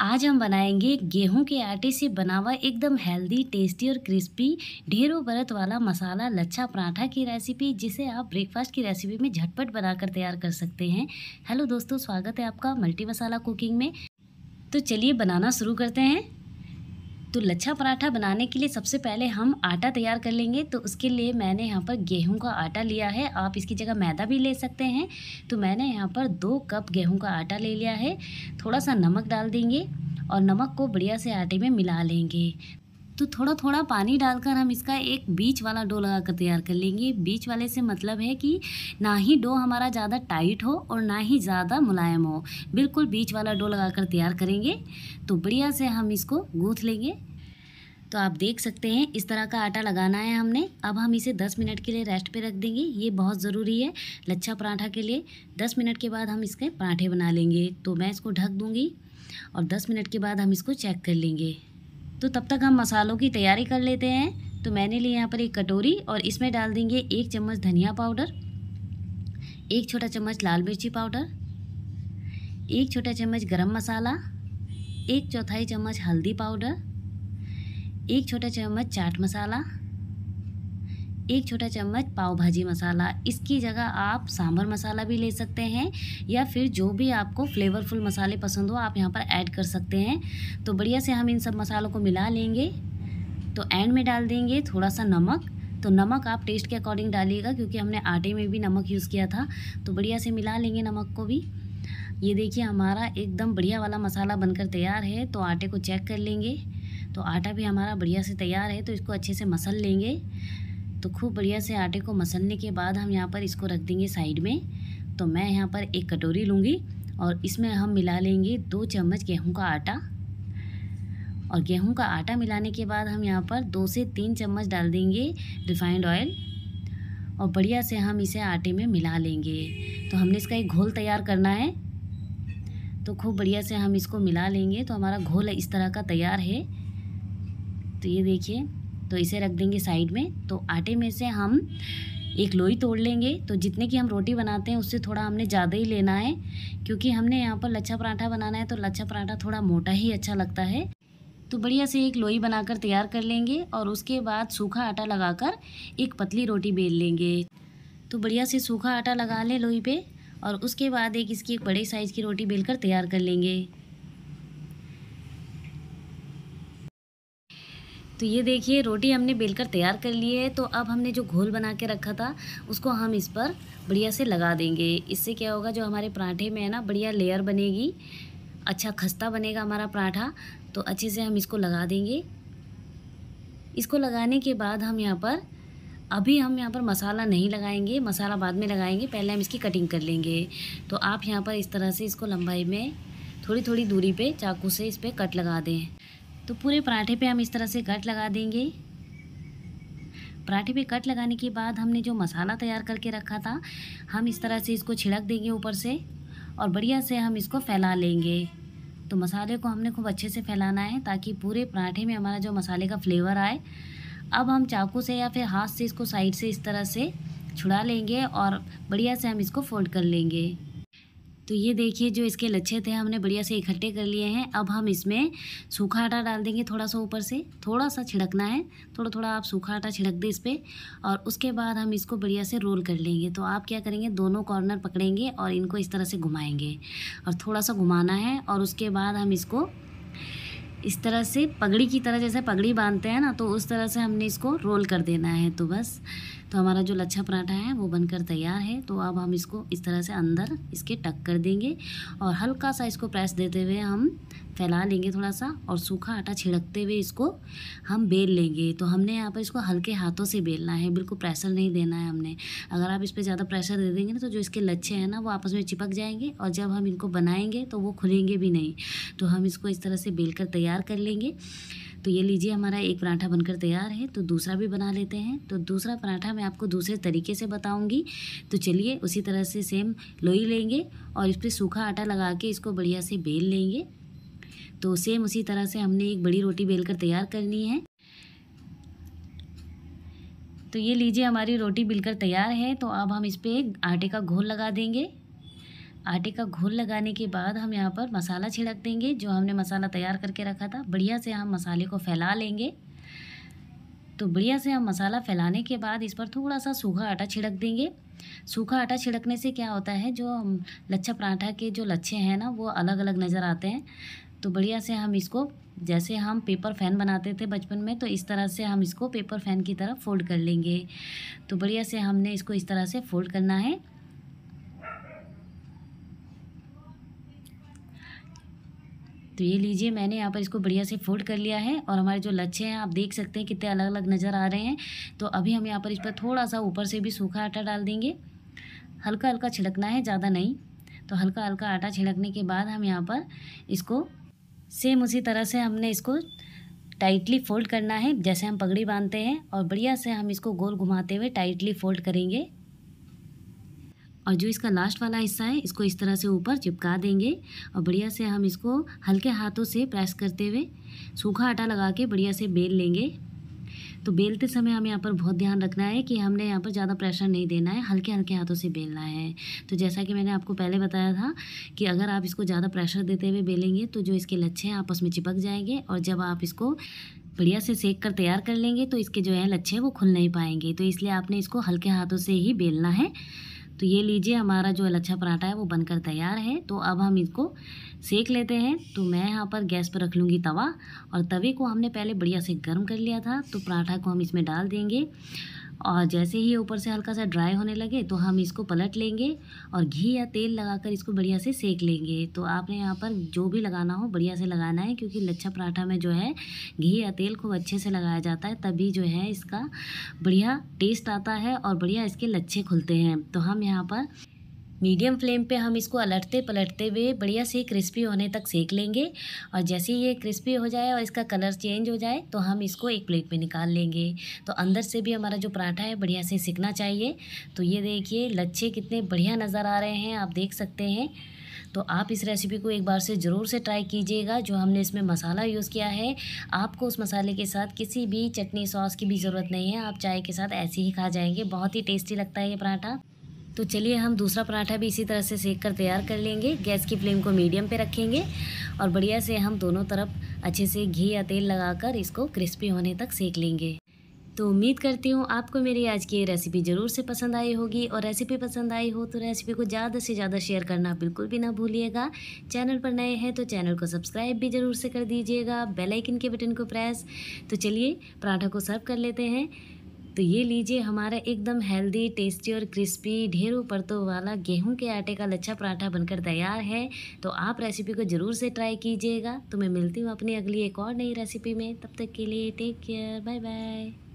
आज हम बनाएंगे गेहूं के आटे से बना हुआ एकदम हेल्दी टेस्टी और क्रिस्पी ढेरों बरत वाला मसाला लच्छा पराठा की रेसिपी जिसे आप ब्रेकफास्ट की रेसिपी में झटपट बनाकर तैयार कर सकते हैं हेलो दोस्तों स्वागत है आपका मल्टी मसाला कुकिंग में तो चलिए बनाना शुरू करते हैं तो लच्छा पराठा बनाने के लिए सबसे पहले हम आटा तैयार कर लेंगे तो उसके लिए मैंने यहाँ पर गेहूं का आटा लिया है आप इसकी जगह मैदा भी ले सकते हैं तो मैंने यहाँ पर दो कप गेहूं का आटा ले लिया है थोड़ा सा नमक डाल देंगे और नमक को बढ़िया से आटे में मिला लेंगे तो थोड़ा थोड़ा पानी डालकर हम इसका एक बीच वाला डो लगा कर तैयार कर लेंगे बीच वाले से मतलब है कि ना ही डो हमारा ज़्यादा टाइट हो और ना ही ज़्यादा मुलायम हो बिल्कुल बीच वाला डो लगा कर तैयार करेंगे तो बढ़िया से हम इसको गूँथ लेंगे तो आप देख सकते हैं इस तरह का आटा लगाना है हमने अब हम इसे 10 मिनट के लिए रेस्ट पे रख देंगे ये बहुत ज़रूरी है लच्छा पराठा के लिए 10 मिनट के बाद हम इसके पराठे बना लेंगे तो मैं इसको ढक दूँगी और 10 मिनट के बाद हम इसको चेक कर लेंगे तो तब तक हम मसालों की तैयारी कर लेते हैं तो मैंने लिए यहाँ पर एक कटोरी और इसमें डाल देंगे एक चम्मच धनिया पाउडर एक छोटा चम्मच लाल मिर्ची पाउडर एक छोटा चम्मच गरम मसाला एक चौथाई चम्मच हल्दी पाउडर एक छोटा चम्मच चाट मसाला एक छोटा चम्मच पाव भाजी मसाला इसकी जगह आप सांभर मसाला भी ले सकते हैं या फिर जो भी आपको फ्लेवरफुल मसाले पसंद हो आप यहाँ पर ऐड कर सकते हैं तो बढ़िया से हम इन सब मसालों को मिला लेंगे तो एंड में डाल देंगे थोड़ा सा नमक तो नमक आप टेस्ट के अकॉर्डिंग डालिएगा क्योंकि हमने आटे में भी नमक यूज़ किया था तो बढ़िया से मिला लेंगे नमक को भी ये देखिए हमारा एकदम बढ़िया वाला मसाला बनकर तैयार है तो आटे को चेक कर लेंगे तो आटा भी हमारा बढ़िया से तैयार है तो इसको अच्छे से मसल लेंगे तो खूब बढ़िया से आटे को मसलने के बाद हम यहाँ पर इसको रख देंगे साइड में तो मैं यहाँ पर एक कटोरी लूँगी और इसमें हम मिला लेंगे दो चम्मच गेहूँ का आटा और गेहूँ का आटा मिलाने के बाद हम यहाँ पर दो से तीन चम्मच डाल देंगे रिफाइंड ऑयल और बढ़िया से हम इसे आटे में मिला लेंगे तो हमने इसका एक घोल तैयार करना है तो खूब बढ़िया से हम इसको मिला लेंगे तो हमारा घोल इस तरह का तैयार है तो ये देखिए तो इसे रख देंगे साइड में तो आटे में से हम एक लोई तोड़ लेंगे तो जितने की हम रोटी बनाते हैं उससे थोड़ा हमने ज़्यादा ही लेना है क्योंकि हमने यहाँ पर लच्छा पराठा बनाना है तो लच्छा पराठा थोड़ा मोटा ही अच्छा लगता है तो बढ़िया से एक लोई बनाकर तैयार कर लेंगे और उसके बाद सूखा आटा लगाकर एक पतली रोटी बेल लेंगे तो बढ़िया से सूखा आटा लगा लें लोई पे और उसके बाद एक इसकी एक बड़े साइज़ की रोटी बेलकर तैयार कर लेंगे तो ये देखिए रोटी हमने बेलकर तैयार कर ली है तो अब हमने जो घोल बना के रखा था उसको हम इस पर बढ़िया से लगा देंगे इससे क्या होगा जो हमारे पराठे में है ना बढ़िया लेयर बनेगी अच्छा खस्ता बनेगा हमारा पराठा तो अच्छे से हम इसको लगा देंगे इसको लगाने के बाद हम यहाँ पर अभी हम यहाँ पर मसाला नहीं लगाएंगे मसाला बाद में लगाएंगे पहले हम इसकी कटिंग कर लेंगे तो आप यहाँ पर इस तरह से इसको लंबाई में थोड़ी थोड़ी दूरी पे चाकू से इस पर कट लगा दें तो पूरे पराठे पे हम इस तरह से कट लगा देंगे पराठे पे कट लगाने के बाद हमने जो मसाला तैयार करके रखा था हम इस तरह से इसको छिड़क देंगे ऊपर से और बढ़िया से हम इसको फैला लेंगे तो मसाले को हमने खूब अच्छे से फैलाना है ताकि पूरे पराठे में हमारा जो मसाले का फ्लेवर आए अब हम चाकू से या फिर हाथ से इसको साइड से इस तरह से छुड़ा लेंगे और बढ़िया से हम इसको फोल्ड कर लेंगे तो ये देखिए जो इसके लच्छे थे हमने बढ़िया से इकट्ठे कर लिए हैं अब हम इसमें सूखा आटा डाल देंगे थोड़ा सा ऊपर से थोड़ा सा छिड़कना है थोड़ा थोड़ा आप सूखा आटा छिड़क दें इस पर और उसके बाद हम इसको बढ़िया से रोल कर लेंगे तो आप क्या करेंगे दोनों कॉर्नर पकड़ेंगे और इनको इस तरह से घुमाएँगे और थोड़ा सा घुमाना है और उसके बाद हम इसको इस तरह से पगड़ी की तरह जैसे पगड़ी बांधते हैं ना तो उस तरह से हमने इसको रोल कर देना है तो बस तो हमारा जो लच्छा पराठा है वो बनकर तैयार है तो अब हम इसको इस तरह से अंदर इसके टक कर देंगे और हल्का सा इसको प्रेस देते हुए हम फैला लेंगे थोड़ा सा और सूखा आटा छिड़कते हुए इसको हम बेल लेंगे तो हमने यहाँ पर इसको हल्के हाथों से बेलना है बिल्कुल प्रेशर नहीं देना है हमने अगर आप इस पर ज़्यादा प्रेशर दे देंगे ना तो जो इसके लच्छे हैं ना वो आपस में चिपक जाएंगे और जब हम इनको बनाएंगे तो वो खुलेंगे भी नहीं तो हम इसको इस तरह से बेल कर तैयार कर लेंगे तो ये लीजिए हमारा एक पराठा बनकर तैयार है तो दूसरा भी बना लेते हैं तो दूसरा पराठा मैं आपको दूसरे तरीके से बताऊंगी तो चलिए उसी तरह से सेम लोई लेंगे और इस पर सूखा आटा लगा के इसको बढ़िया से बेल लेंगे तो सेम उसी तरह से हमने एक बड़ी रोटी बेल कर तैयार करनी है तो ये लीजिए हमारी रोटी बिलकर तैयार है तो अब हम इस पर आटे का घोल लगा देंगे आटे का घोल लगाने के बाद हम यहाँ पर मसाला छिड़क देंगे जो हमने मसाला तैयार करके रखा था बढ़िया से हम मसाले को फैला लेंगे तो बढ़िया से हम मसाला फैलाने के बाद इस पर थोड़ा सा सूखा आटा छिड़क देंगे सूखा आटा छिड़कने से क्या होता है जो हम लच्छा पराठा के जो लच्छे हैं ना वो अलग अलग नज़र आते हैं तो बढ़िया से हम इसको जैसे हम पेपर फैन बनाते थे बचपन में तो इस तरह से हम इसको पेपर फैन की तरह फोल्ड कर लेंगे तो बढ़िया से हमने इसको इस तरह से फोल्ड करना है तो ये लीजिए मैंने यहाँ पर इसको बढ़िया से फोल्ड कर लिया है और हमारे जो लच्छे हैं आप देख सकते हैं कितने अलग अलग नज़र आ रहे हैं तो अभी हम यहाँ पर इस पर थोड़ा सा ऊपर से भी सूखा आटा डाल देंगे हल्का हल्का छिड़कना है ज़्यादा नहीं तो हल्का हल्का आटा छिड़कने के बाद हम यहाँ पर इसको सेम उसी तरह से हमने इसको टाइटली फोल्ड करना है जैसे हम पगड़ी बांधते हैं और बढ़िया से हम इसको गोल घुमाते हुए टाइटली फोल्ड करेंगे और जो इसका लास्ट वाला हिस्सा है इसको इस तरह से ऊपर चिपका देंगे और बढ़िया से हम इसको हल्के हाथों से प्रेस करते हुए सूखा आटा लगा के बढ़िया से बेल लेंगे तो बेलते समय हमें यहाँ पर बहुत ध्यान रखना है कि हमने यहाँ पर ज़्यादा प्रेशर नहीं देना है हल्के हल्के हाथों से बेलना है तो जैसा कि मैंने आपको पहले बताया था कि अगर आप इसको ज़्यादा प्रेशर देते हुए बेलेंगे तो जो इसके लच्छे हैं आपस में चिपक जाएंगे और जब आप इसको बढ़िया से सेक कर तैयार कर लेंगे तो इसके जो है लच्छे वो खुल नहीं पाएंगे तो इसलिए आपने इसको हल्के हाथों से ही बेलना है तो ये लीजिए हमारा जो लच्छा पराठा है वो बनकर तैयार है तो अब हम इसको सेक लेते हैं तो मैं यहाँ पर गैस पर रख लूँगी तवा और तवे को हमने पहले बढ़िया से गर्म कर लिया था तो पराठा को हम इसमें डाल देंगे और जैसे ही ऊपर से हल्का सा ड्राई होने लगे तो हम इसको पलट लेंगे और घी या तेल लगाकर इसको बढ़िया से सेक लेंगे तो आपने यहाँ पर जो भी लगाना हो बढ़िया से लगाना है क्योंकि लच्छा पराठा में जो है घी या तेल खूब अच्छे से लगाया जाता है तभी जो है इसका बढ़िया टेस्ट आता है और बढ़िया इसके लच्छे खुलते हैं तो हम यहाँ पर मीडियम फ्लेम पे हम इसको अलटते पलटते हुए बढ़िया से क्रिस्पी होने तक सेक लेंगे और जैसे ही ये क्रिस्पी हो जाए और इसका कलर चेंज हो जाए तो हम इसको एक प्लेट में निकाल लेंगे तो अंदर से भी हमारा जो पराठा है बढ़िया से सिकना चाहिए तो ये देखिए लच्छे कितने बढ़िया नज़र आ रहे हैं आप देख सकते हैं तो आप इस रेसिपी को एक बार से ज़रूर से ट्राई कीजिएगा जो हमने इसमें मसाला यूज़ किया है आपको उस मसाले के साथ किसी भी चटनी सॉस की भी ज़रूरत नहीं है आप चाय के साथ ऐसे ही खा जाएंगे बहुत ही टेस्टी लगता है ये पराठा तो चलिए हम दूसरा पराठा भी इसी तरह से सेक कर तैयार कर लेंगे गैस की फ्लेम को मीडियम पे रखेंगे और बढ़िया से हम दोनों तरफ अच्छे से घी या तेल लगाकर इसको क्रिस्पी होने तक सेक लेंगे तो उम्मीद करती हूँ आपको मेरी आज की रेसिपी ज़रूर से पसंद आई होगी और रेसिपी पसंद आई हो तो रेसिपी को ज़्यादा से ज़्यादा शेयर करना बिल्कुल भी ना भूलिएगा चैनल पर नए हैं तो चैनल को सब्सक्राइब भी ज़रूर से कर दीजिएगा बेल आइकन के बटन को प्रेस तो चलिए पराठा को सर्व कर लेते हैं तो ये लीजिए हमारा एकदम हेल्दी टेस्टी और क्रिस्पी ढेरों परतों वाला गेहूं के आटे का लच्छा पराठा बनकर तैयार है तो आप रेसिपी को ज़रूर से ट्राई कीजिएगा तो मैं मिलती हूँ अपनी अगली एक और नई रेसिपी में तब तक के लिए टेक केयर बाय बाय